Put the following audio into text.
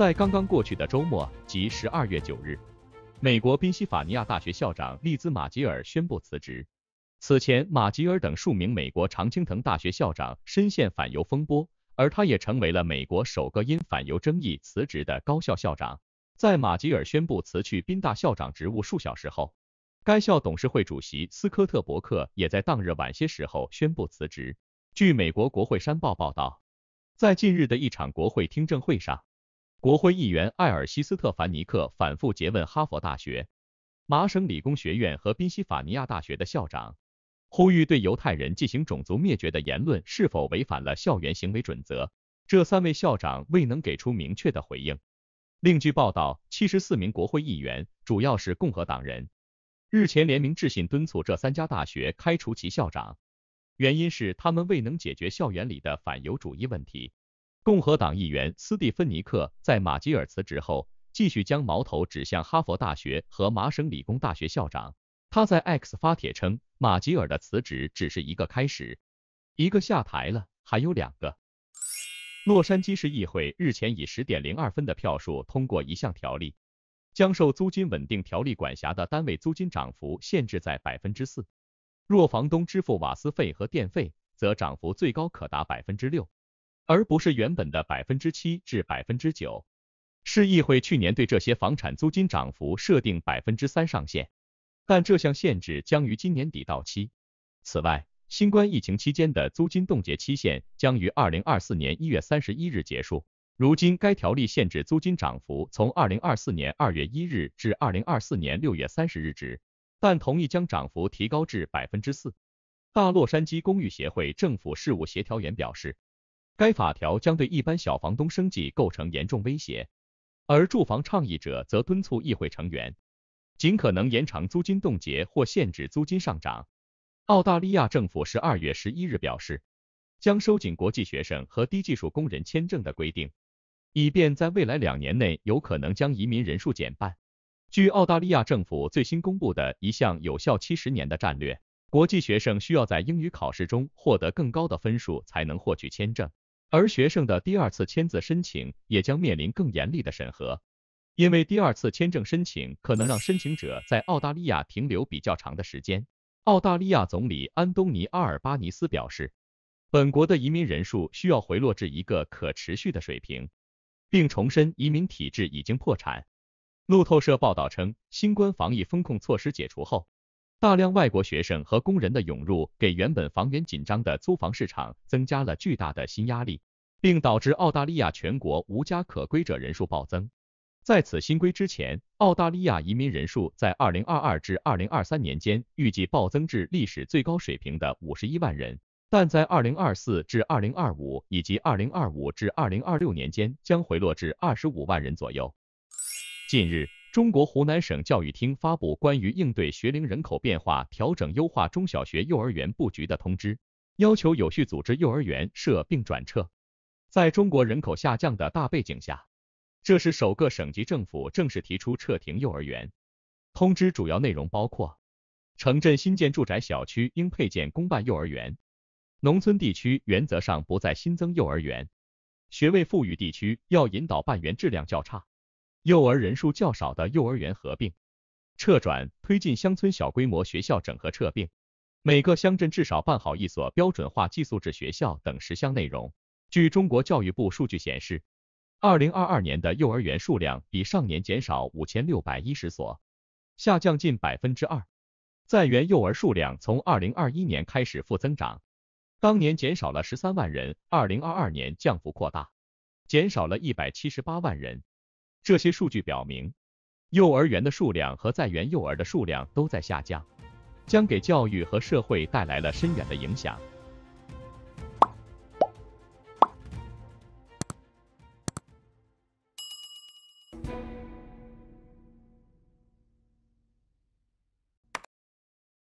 在刚刚过去的周末即十二月九日，美国宾夕法尼亚大学校长利兹·马吉尔宣布辞职。此前，马吉尔等数名美国常青藤大学校长深陷反犹风波，而他也成为了美国首个因反犹争议辞职的高校校长。在马吉尔宣布辞去宾大校长职务数小时后，该校董事会主席斯科特·伯克也在当日晚些时候宣布辞职。据美国国会山报报道，在近日的一场国会听证会上。国会议员艾尔西斯特凡尼克反复诘问哈佛大学、麻省理工学院和宾夕法尼亚大学的校长，呼吁对犹太人进行种族灭绝的言论是否违反了校园行为准则。这三位校长未能给出明确的回应。另据报道，七十四名国会议员，主要是共和党人，日前联名致信敦促这三家大学开除其校长，原因是他们未能解决校园里的反犹主义问题。共和党议员斯蒂芬尼克在马吉尔辞职后，继续将矛头指向哈佛大学和麻省理工大学校长。他在 X 发帖称，马吉尔的辞职只是一个开始，一个下台了，还有两个。洛杉矶市议会日前以十点零二分的票数通过一项条例，将受租金稳定条例管辖的单位租金涨幅限制在百分之四。若房东支付瓦斯费和电费，则涨幅最高可达百分之六。而不是原本的百分之七至百分之九，市议会去年对这些房产租金涨幅设定百分之三上限，但这项限制将于今年底到期。此外，新冠疫情期间的租金冻结期限将于二零二四年一月三十一日结束。如今该条例限制租金涨幅从二零二四年二月一日至二零二四年六月三十日止，但同意将涨幅提高至百分之四。大洛杉矶公寓协会政府事务协调员表示。该法条将对一般小房东生计构成严重威胁，而住房倡议者则敦促议会成员尽可能延长租金冻结或限制租金上涨。澳大利亚政府十二月十一日表示，将收紧国际学生和低技术工人签证的规定，以便在未来两年内有可能将移民人数减半。据澳大利亚政府最新公布的一项有效七十年的战略，国际学生需要在英语考试中获得更高的分数才能获取签证。而学生的第二次签字申请也将面临更严厉的审核，因为第二次签证申请可能让申请者在澳大利亚停留比较长的时间。澳大利亚总理安东尼阿尔巴尼斯表示，本国的移民人数需要回落至一个可持续的水平，并重申移民体制已经破产。路透社报道称，新冠防疫风控措施解除后。大量外国学生和工人的涌入，给原本房源紧张的租房市场增加了巨大的新压力，并导致澳大利亚全国无家可归者人数暴增。在此新规之前，澳大利亚移民人数在2022至2023年间预计暴增至历史最高水平的51万人，但在2024至2025以及2025至2026年间将回落至25万人左右。近日。中国湖南省教育厅发布关于应对学龄人口变化调整优化中小学幼儿园布局的通知，要求有序组织幼儿园设并转撤。在中国人口下降的大背景下，这是首个省级政府正式提出撤停幼儿园。通知主要内容包括：城镇新建住宅小区应配建公办幼儿园，农村地区原则上不再新增幼儿园，学位富裕地区要引导办园质量较差。幼儿人数较少的幼儿园合并、撤转，推进乡村小规模学校整合撤并，每个乡镇至少办好一所标准化寄宿制学校等十项内容。据中国教育部数据显示，二零二二年的幼儿园数量比上年减少五千六百一十所，下降近百分之二。在园幼儿数量从二零二一年开始负增长，当年减少了十三万人，二零二二年降幅扩大，减少了一百七十八万人。这些数据表明，幼儿园的数量和在园幼儿的数量都在下降，将给教育和社会带来了深远的影响。